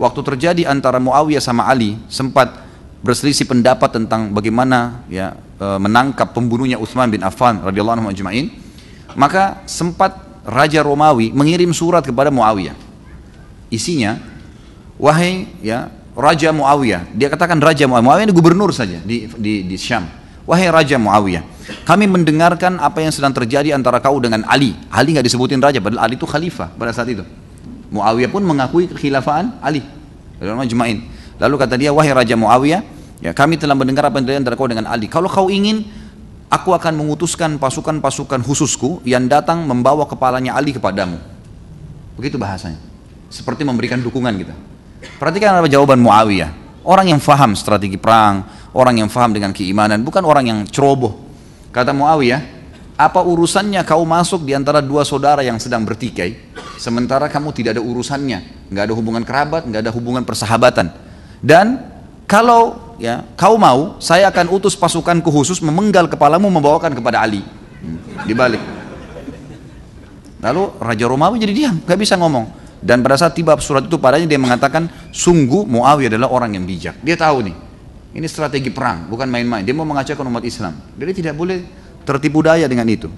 waktu terjadi antara Muawiyah sama Ali sempat berselisih pendapat tentang bagaimana ya e, menangkap pembunuhnya Utsman bin Affan radhiyallahu anhu ajma'in maka sempat raja Romawi mengirim surat kepada Muawiyah isinya wahai ya raja Muawiyah dia katakan raja Muawiyah Muawiyah ini gubernur saja di di di Syam wahai raja Muawiyah kami mendengarkan apa yang sedang terjadi antara kau dengan Ali Ali nggak disebutin raja padahal Ali itu khalifah pada saat itu Muawiyah pun mengakui kekhilafaan Ali. Majma'in. Lalu kata dia, wahai Raja Muawiyah, ya kami telah mendengar apa yang antara kau dengan Ali. Kalau kau ingin, aku akan mengutuskan pasukan-pasukan khususku yang datang membawa kepalanya Ali kepadamu. Begitu bahasanya. Seperti memberikan dukungan kita. Perhatikan apa jawaban Muawiyah. Orang yang faham strategi perang, orang yang faham dengan keimanan, bukan orang yang ceroboh. Kata Muawiyah, apa urusannya kau masuk di antara dua saudara yang sedang bertikai? sementara kamu tidak ada urusannya, nggak ada hubungan kerabat, nggak ada hubungan persahabatan. Dan kalau ya kau mau, saya akan utus pasukan khusus memenggal kepalamu membawakan kepada Ali. Hmm, balik. Lalu Raja Romawi jadi diam, nggak bisa ngomong. Dan pada saat tiba surat itu padanya dia mengatakan sungguh Muawiyah adalah orang yang bijak. Dia tahu nih, ini strategi perang, bukan main-main. Dia mau mengacaukan umat Islam. Jadi tidak boleh tertipu daya dengan itu.